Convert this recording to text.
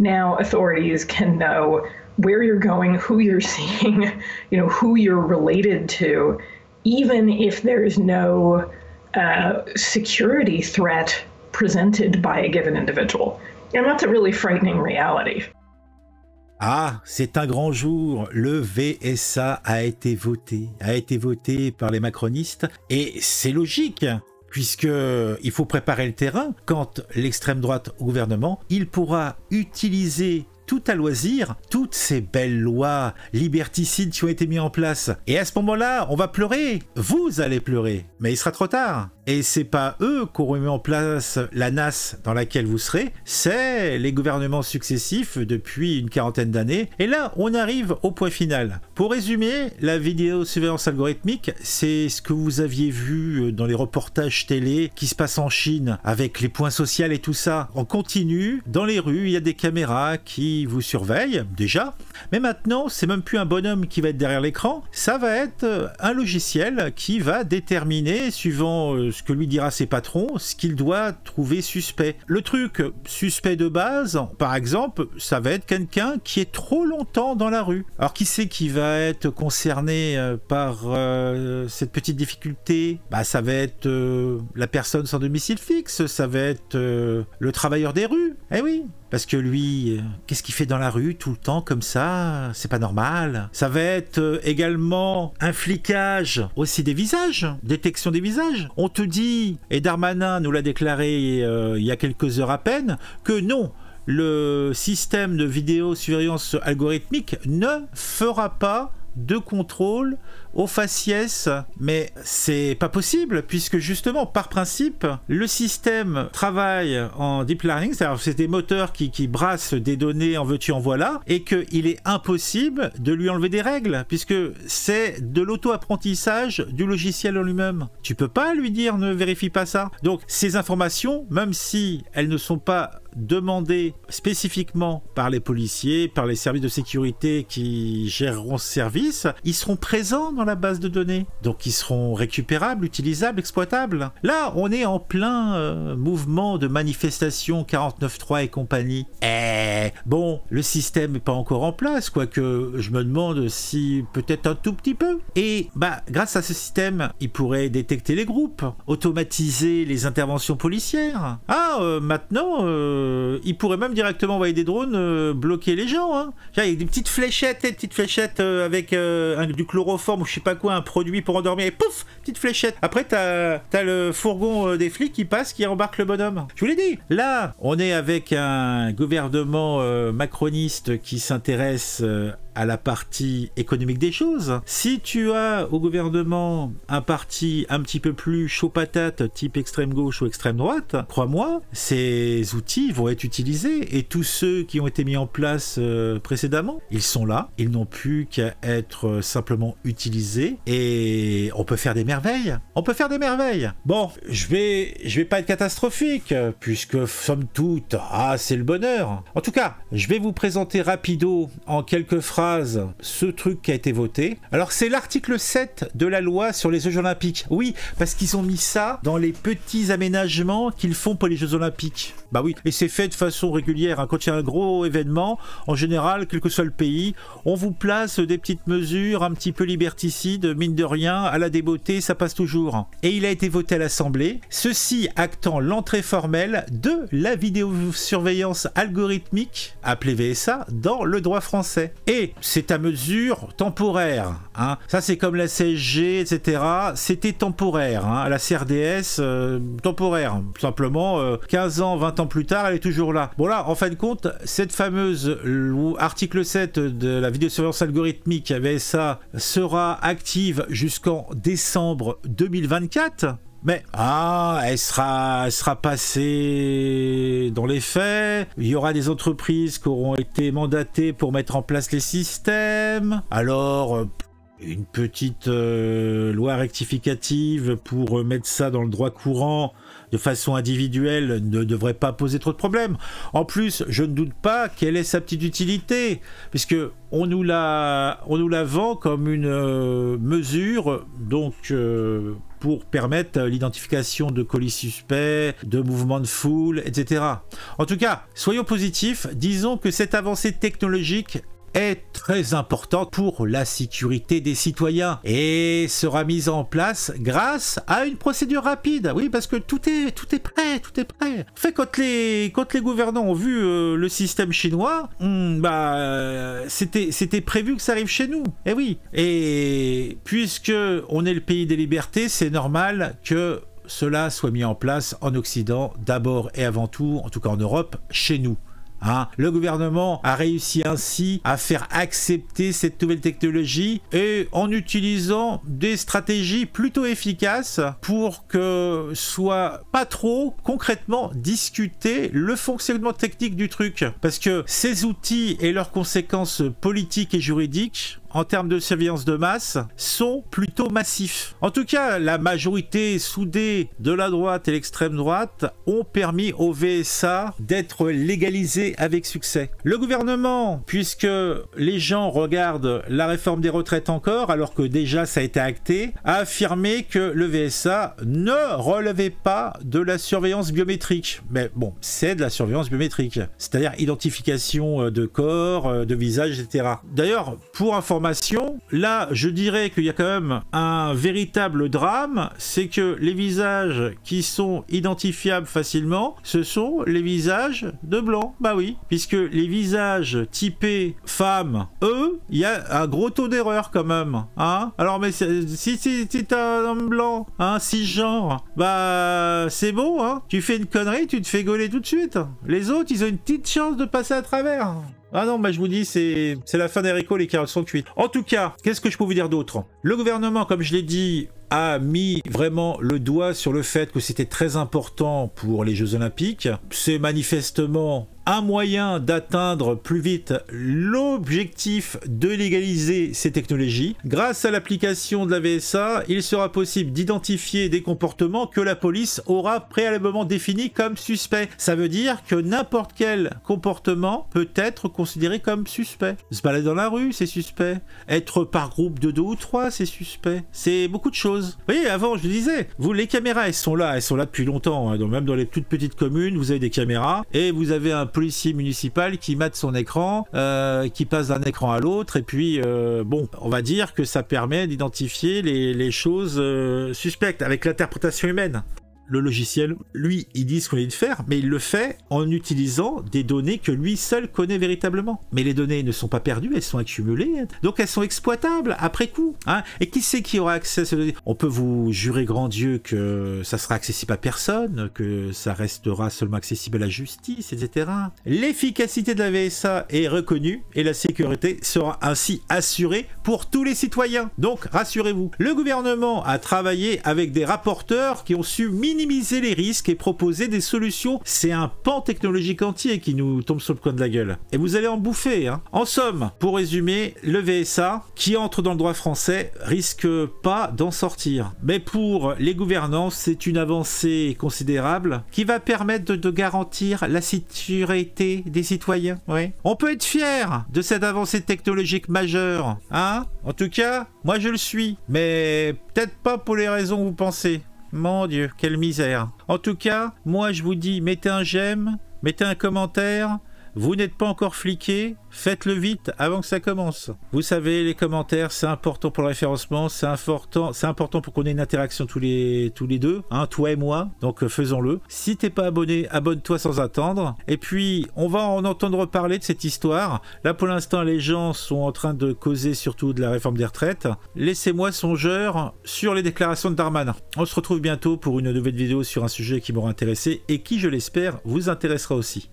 now authorities can know where you're going, who you're seeing, you know, who you're related to, even if there is no uh, security threat presented by a given individual. And that's a really frightening reality. Ah, c'est un grand jour. Le VSA a été voté, a été voté par les macronistes, et c'est logique. puisque il faut préparer le terrain. Quand l'extrême droite au gouvernement, il pourra utiliser tout à loisir toutes ces belles lois liberticides qui ont été mises en place. Et à ce moment-là, on va pleurer. Vous allez pleurer. Mais il sera trop tard. Et c'est pas eux qui ont mis en place la NAS dans laquelle vous serez, c'est les gouvernements successifs depuis une quarantaine d'années. Et là, on arrive au point final. Pour résumer, la vidéo surveillance algorithmique, c'est ce que vous aviez vu euh, dans les reportages télé qui se passent en Chine avec les points sociaux et tout ça. En continu, dans les rues, il y a des caméras qui vous surveillent déjà. Mais maintenant, c'est même plus un bonhomme qui va être derrière l'écran, ça va être euh, un logiciel qui va déterminer, suivant euh, ce que lui dira ses patrons, ce qu'il doit trouver suspect. Le truc suspect de base, par exemple, ça va être quelqu'un qui est trop longtemps dans la rue. Alors qui c'est qui va être concerné euh, par euh, cette petite difficulté Bah ça va être euh, la personne sans domicile fixe, ça va être le travailleur des rues, eh oui, parce que lui, euh, qu'est-ce qu'il fait dans la rue tout le temps comme ça C'est pas normal. Ça va être euh, également un flicage aussi des visages, détection des visages. On te dit, et Darmanin nous l'a déclaré euh, il y a quelques heures à peine, que non, le système de vidéosurveillance algorithmique ne fera pas de contrôle au faciès, mais c'est pas possible puisque justement par principe le système travaille en deep learning, c'est-à-dire c'est des moteurs qui, qui, brassent des données en veux-tu en voilà, et qu'il est impossible de lui enlever des règles puisque c'est de l'auto-apprentissage du logiciel en lui-même. Tu peux pas lui dire ne vérifie pas ça. Donc ces informations, même si elles ne sont pas demandés spécifiquement par les policiers, par les services de sécurité qui géreront ce service, ils seront présents dans la base de données. Donc ils seront récupérables, utilisables, exploitables. Là, on est en plein euh, mouvement de manifestation 49.3 et compagnie. Eh, bon, le système n'est pas encore en place, quoique je me demande si peut-être un tout petit peu. Et bah, grâce à ce système, ils pourraient détecter les groupes, automatiser les interventions policières. Ah, euh, maintenant... Euh, euh, il pourrait même directement envoyer des drones euh, bloquer les gens. Hein. a des petites fléchettes, des petites fléchettes euh, avec du chloroforme ou je sais pas quoi, un produit pour endormir et pouf, petite fléchette. Après, t'as as le fourgon des flics qui passe, qui embarque le bonhomme. Je vous l'ai dit, là, on est avec un gouvernement macroniste qui s'intéresse à la partie économique des choses. Si tu as au gouvernement un parti un petit peu plus chaud patate, type extrême gauche ou extrême droite, crois-moi, ces outils vont être utilisés et tous ceux qui ont été mis en place euh, précédemment, ils sont là, ils n'ont plus qu'à être euh, simplement utilisés et on peut faire des merveilles. On peut faire des merveilles. Bon, je vais, je vais pas être catastrophique puisque somme toute, ah c'est le bonheur. En tout cas, je vais vous présenter rapido en quelques phrases ce truc qui a été voté. Alors c'est l'article 7 de la loi sur les Jeux Olympiques. Oui, parce qu'ils ont mis ça dans les petits aménagements qu'ils font pour les Jeux Olympiques. Bah oui, et c'est fait de façon régulière. Hein. Quand il y a un gros événement, en général, quel que soit le pays, on vous place des petites mesures un petit peu liberticides, mine de rien, à la débeauté, ça passe toujours. Et il a été voté à l'Assemblée, ceci actant l'entrée formelle de la vidéosurveillance algorithmique, appelée VSA, dans le droit français. Et c'est à mesure temporaire. Hein. Ça, c'est comme la CSG, etc. C'était temporaire. Hein. La CRDS, euh, temporaire. Simplement, 15 euh, ans, 20 ans plus tard, elle est toujours là. Bon, là, en fin de compte, cette fameuse article 7 de la vidéosurveillance algorithmique, VSA, eh sera active jusqu'en décembre 2024. Mais ah, elle sera, passée dans les faits. Il y aura des entreprises qui auront été mandatées pour mettre en place les systèmes. Alors, euh, une petite euh, loi rectificative pour mettre ça dans le droit courant de façon individuelle ne devrait pas poser trop de problèmes. En plus, je ne doute pas quelle est sa petite utilité, puisque on nous la, on nous la vend comme une euh, mesure donc euh, pour permettre l'identification de colis suspects, de mouvements de foule, etc. En tout cas, soyons positifs, disons que cette avancée technologique est très important pour la sécurité des citoyens et sera mise en place grâce à une procédure rapide. Oui, parce que tout est, tout est prêt, tout est prêt. En fait, quand les, les gouvernants ont vu euh, le système chinois, hmm, bah, c'était, c'était prévu que ça arrive chez nous. Et eh oui. Et puisque on est le pays des libertés, c'est normal que cela soit mis en place en Occident d'abord et avant tout, en tout cas en Europe, chez nous. Hein? Le gouvernement a réussi ainsi à faire accepter cette nouvelle technologie et en utilisant des stratégies plutôt efficaces pour que soit pas trop concrètement discuté le fonctionnement technique du truc. Parce que ces outils et leurs conséquences politiques et juridiques en termes de surveillance de masse sont plutôt massifs. En tout cas, la majorité soudée de la droite et l'extrême droite ont permis au VSA d'être légalisé avec succès. Le gouvernement, puisque les gens regardent la réforme des retraites encore, alors que déjà ça a été acté, a affirmé que le VSA ne relevait pas de la surveillance biométrique. Mais bon, c'est de la surveillance biométrique, c'est-à-dire identification euh, de corps, euh, de visage, etc. D'ailleurs, pour informer, Là, je dirais qu'il y a quand même un véritable drame, c'est que les visages qui sont identifiables facilement, ce sont les visages de blancs. Bah oui, puisque les visages typés femmes, eux, il y a un gros taux d'erreur quand même. Hein Alors, mais si, si, un homme blanc, hein, genre, bah c'est bon, hein. tu fais une connerie, tu te fais gauler tout de suite. Les autres, ils ont une petite chance de passer à travers. Ah non, bah je vous dis, c'est la fin des les carottes sont cuites. En tout cas, qu'est-ce que je peux vous dire d'autre Le gouvernement, comme je l'ai dit, a mis vraiment le doigt sur le fait que c'était très important pour les Jeux Olympiques. C'est manifestement un moyen d'atteindre plus vite l'objectif de légaliser ces technologies. Grâce à l'application de la VSA, il sera possible d'identifier des comportements que la police aura préalablement définis comme suspects. Ça veut dire que n'importe quel comportement peut être considéré comme suspect. Se balader dans la rue, c'est suspect. Être par groupe de deux ou trois, c'est suspect. C'est beaucoup de choses. Vous voyez, avant, je disais, vous, les caméras, elles sont là, elles sont là depuis longtemps. Hein. même dans les toutes petites communes, vous avez des caméras et vous avez un policier municipal qui mate son écran, euh, qui passe d'un écran à l'autre, et puis euh, bon, on va dire que ça permet d'identifier les, choses euh, suspectes avec l'interprétation humaine le logiciel, lui, il dit ce qu'on est de faire, mais il le fait en utilisant des données que lui seul connaît véritablement. Mais les données ne sont pas perdues, elles sont accumulées, hein. donc elles sont exploitables après coup. Hein. Et qui c'est qui aura accès à ces données On peut vous jurer grand Dieu que ça sera accessible à personne, que ça restera seulement accessible à la justice, etc. L'efficacité de la VSA est reconnue et la sécurité sera ainsi assurée pour tous les citoyens. Donc rassurez-vous, le gouvernement a travaillé avec des rapporteurs qui ont su minimiser minimiser les risques et proposer des solutions. C'est un pan technologique entier qui nous tombe sur le coin de la gueule. Et vous allez en bouffer. Hein. En somme, pour résumer, le VSA, qui entre dans le droit français, risque pas d'en sortir. Mais pour les gouvernances, c'est une avancée considérable qui va permettre de, garantir la sécurité des citoyens. Ouais. On peut être fier de cette avancée technologique majeure. Hein. en tout cas, moi je le suis. Mais peut-être pas pour les raisons que vous pensez. Mon Dieu, quelle misère. En tout cas, moi je vous dis, mettez un j'aime, mettez un commentaire, vous n'êtes pas encore fliqué Faites-le vite avant que ça commence. Vous savez, les commentaires, c'est important pour le référencement, c'est important, c'est important pour qu'on ait une interaction tous les, tous les deux, hein, toi et moi. Donc euh, faisons-le. Si t'es pas abonné, abonne-toi sans attendre. Et puis, on va en entendre parler de cette histoire. Là, pour l'instant, les gens sont en train de causer surtout de la réforme des retraites. Laissez-moi songeur sur les déclarations de Darman. On se retrouve bientôt pour une nouvelle vidéo sur un sujet qui m'aura intéressé et qui, je l'espère, vous intéressera aussi.